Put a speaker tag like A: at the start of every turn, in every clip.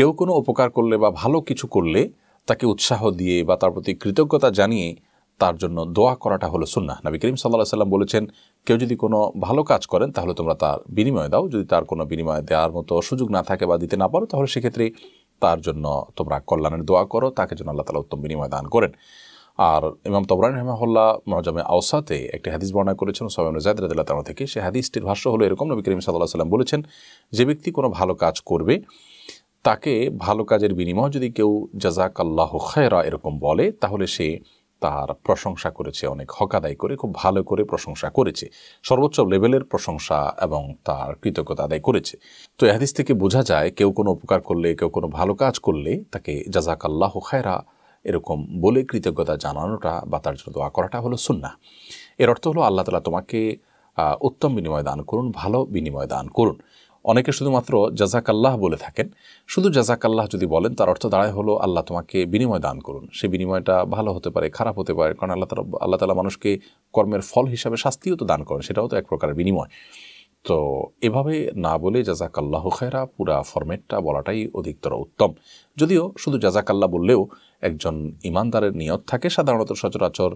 A: কেউ কোনো উপকার করলে বা ভালো কিছু করলে তাকে উৎসাহ দিয়ে বা তার প্রতি কৃতজ্ঞতা জানিয়ে তার জন্য দোয়া করাটা হলো সুন্না নবী করিম সাল্লাহ সাল্লাম বলেছেন কেউ যদি কোনো ভালো কাজ করেন তাহলে তোমরা তার বিনিময় দাও যদি তার কোনো বিনিময় দেওয়ার মতো সুযোগ না থাকে বা দিতে না পারো তাহলে সেক্ষেত্রে তার জন্য তোমরা কল্যাণের দোয়া করো তাকে জন্য আল্লাহ তালা উত্তম বিনিময় দান করেন আর ইমাম তবরান রহমাহুল্লাহ মজামে আওসাতে একটি হাদিস বর্ণনা করেছেন সবাই রাজাদ রাদিল্লা তালা থেকে সে হাদিসটির ভাষ্য হলো এরকম নবী করিম সাল্লাহ সাল্লাম বলেছেন যে ব্যক্তি কোনো ভালো কাজ করবে তাকে ভালো কাজের বিনিময় যদি কেউ জাজাক আল্লাহ খায়রা এরকম বলে তাহলে সে তার প্রশংসা করেছে অনেক হকাদাই করে খুব ভালো করে প্রশংসা করেছে সর্বোচ্চ লেভেলের প্রশংসা এবং তার কৃতজ্ঞতা আদায় করেছে তো এহাদিস থেকে বোঝা যায় কেউ কোনো উপকার করলে কেউ কোনো ভালো কাজ করলে তাকে জাজাক আল্লাহ খায়রা এরকম বলে কৃতজ্ঞতা জানানোটা বা তার জন্য দোয়া করাটা হলো সুন্না এর অর্থ হলো আল্লাহ তালা তোমাকে উত্তম বিনিময় দান করুন ভালো বিনিময় দান করুন অনেকে শুধুমাত্র আল্লাহ বলে থাকেন শুধু আল্লাহ যদি বলেন তার অর্থ দাঁড়ায় হলো আল্লাহ তোমাকে বিনিময় দান করুন সে বিনিময়টা ভালো হতে পারে খারাপ হতে পারে কারণ আল্লাহ তালা আল্লাহ তালা মানুষকে কর্মের ফল হিসাবে শাস্তিও তো দান করেন সেটাও তো এক প্রকার বিনিময় তো এভাবে না বলে জাজাকাল্লাহ খেরা পুরা ফরম্যাটটা বলাটাই অধিকতর উত্তম যদিও শুধু জাজাকাল্লাহ বললেও একজন ইমানদারের নিয়ত থাকে সাধারণত সচরাচর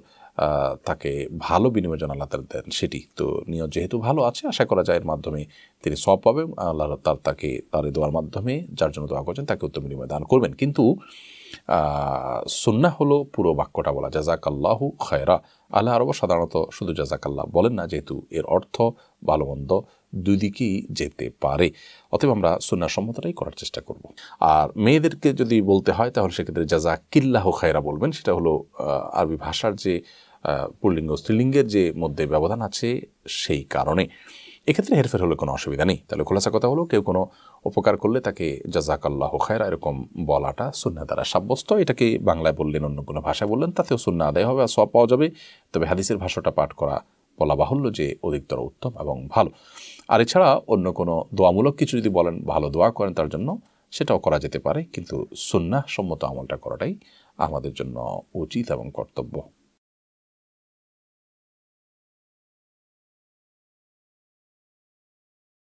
A: তাকে ভালো বিনিময় জন আল্লাহ তালা দেন সেটি তো নিয়ত যেহেতু ভালো আছে আশা করা যায় এর মাধ্যমে তিনি সব পাবেন আল্লাহ তার তাকে তার দোয়ার মাধ্যমে যার জন্য দোয়া করছেন তাকে উত্তম বিনিময় দান করবেন কিন্তু সুন্না হলো পুরো বাক্যটা বলা জাজাকাল্লাহু খায়রা আল্লাহ আরব সাধারণত শুধু জাজাকাল্লাহ বলেন না যেহেতু এর অর্থ ভালো মন্দ দিকেই যেতে পারে অতএব আমরা সুন্না সম্মতটাই করার চেষ্টা করব আর মেয়েদেরকে যদি বলতে হয় তাহলে সেক্ষেত্রে জাজাকিল্লাহ খায়রা বলবেন সেটা হলো আরবি ভাষার যে পুল্লিঙ্গ স্ত্রীলিঙ্গের যে মধ্যে ব্যবধান আছে সেই কারণে এক্ষেত্রে হেরফের হলে কোনো অসুবিধা নেই তাহলে খোলাসা কথা হলো কেউ কোনো উপকার করলে তাকে জাজাকাল্লাহ খায়রা এরকম বলাটা সুন্না দ্বারা সাব্যস্ত এটাকে বাংলায় বললেন অন্য কোনো ভাষায় বললেন তাতেও সুন্না আদায় হবে আর সব পাওয়া যাবে তবে হাদিসের ভাষাটা পাঠ করা বলা বাহুল্য যে অধিকতর উত্তম এবং ভালো আর এছাড়া অন্য কোনো দোয়ামূলক কিছু যদি বলেন ভালো দোয়া করেন তার জন্য সেটাও করা যেতে পারে কিন্তু সুন্না সম্মত আমলটা করাটাই আমাদের জন্য উচিত এবং কর্তব্য